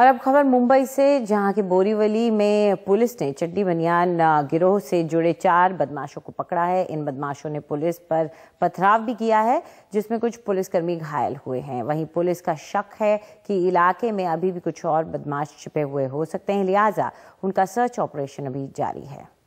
और अब खबर मुंबई से जहां के बोरीवली में पुलिस ने चड्डी बनियान गिरोह से जुड़े चार बदमाशों को पकड़ा है इन बदमाशों ने पुलिस पर पथराव भी किया है जिसमें कुछ पुलिसकर्मी घायल हुए हैं वहीं पुलिस का शक है कि इलाके में अभी भी कुछ और बदमाश छिपे हुए हो सकते हैं लिहाजा उनका सर्च ऑपरेशन अभी जारी है